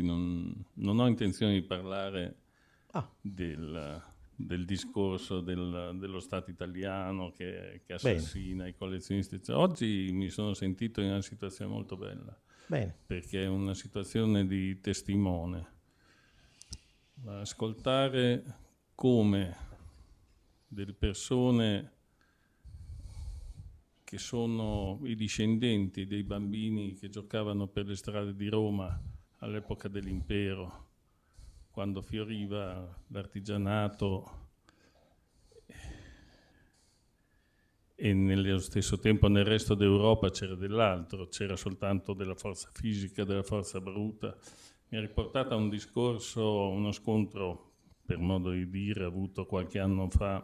Non, non, ho intenzione di parlare ah. del, del, discorso del, dello Stato italiano che, che assassina Bene. i collezionisti. Oggi mi sono sentito in una situazione molto bella, Bene. perché è una situazione di testimone. Ascoltare come delle persone che sono i discendenti dei bambini che giocavano per le strade di Roma, all'epoca dell'impero, quando fioriva l'artigianato e nello stesso tempo nel resto d'Europa c'era dell'altro, c'era soltanto della forza fisica, della forza bruta. Mi ha riportato a un discorso, uno scontro, per modo di dire, avuto qualche anno fa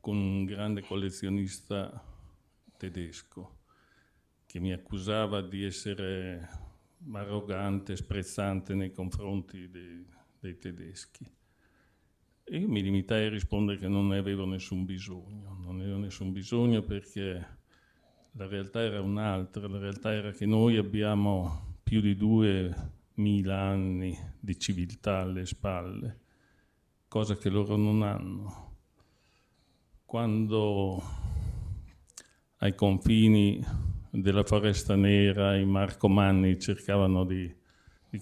con un grande collezionista tedesco che mi accusava di essere arrogante, sprezzante nei confronti dei, dei tedeschi. E io mi limitai a rispondere che non ne avevo nessun bisogno, non ne avevo nessun bisogno perché la realtà era un'altra, la realtà era che noi abbiamo più di 2000 anni di civiltà alle spalle, cosa che loro non hanno. Quando ai confini della foresta nera, i marcomanni cercavano di, di,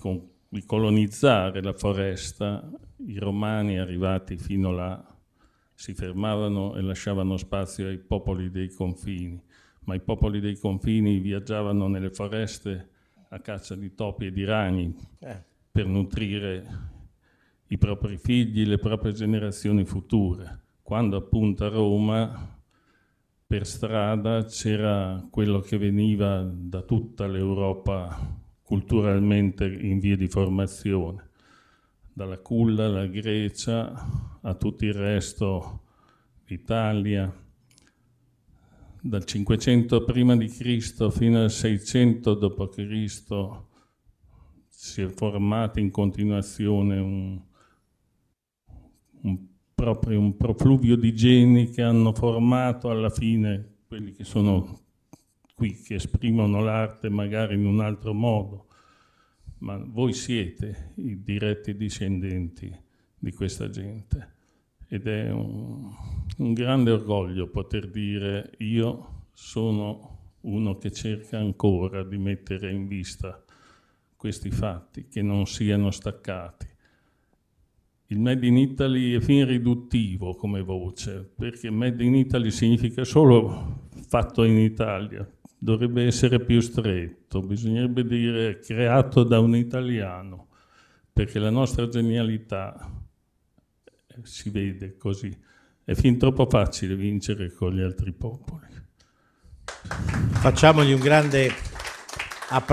di colonizzare la foresta, i romani arrivati fino là si fermavano e lasciavano spazio ai popoli dei confini, ma i popoli dei confini viaggiavano nelle foreste a caccia di topi e di ragni eh. per nutrire i propri figli, le proprie generazioni future. Quando appunto a Roma per strada c'era quello che veniva da tutta l'Europa culturalmente in via di formazione, dalla culla alla Grecia a tutto il resto d'Italia. Dal 500 prima di Cristo fino al 600 dopo Cristo si è formato in continuazione un, un proprio un profluvio di geni che hanno formato alla fine quelli che sono qui, che esprimono l'arte magari in un altro modo, ma voi siete i diretti discendenti di questa gente ed è un, un grande orgoglio poter dire io sono uno che cerca ancora di mettere in vista questi fatti, che non siano staccati il Made in Italy è fin riduttivo come voce, perché Made in Italy significa solo fatto in Italia, dovrebbe essere più stretto, bisognerebbe dire creato da un italiano, perché la nostra genialità eh, si vede così. È fin troppo facile vincere con gli altri popoli. Facciamogli un grande applauso.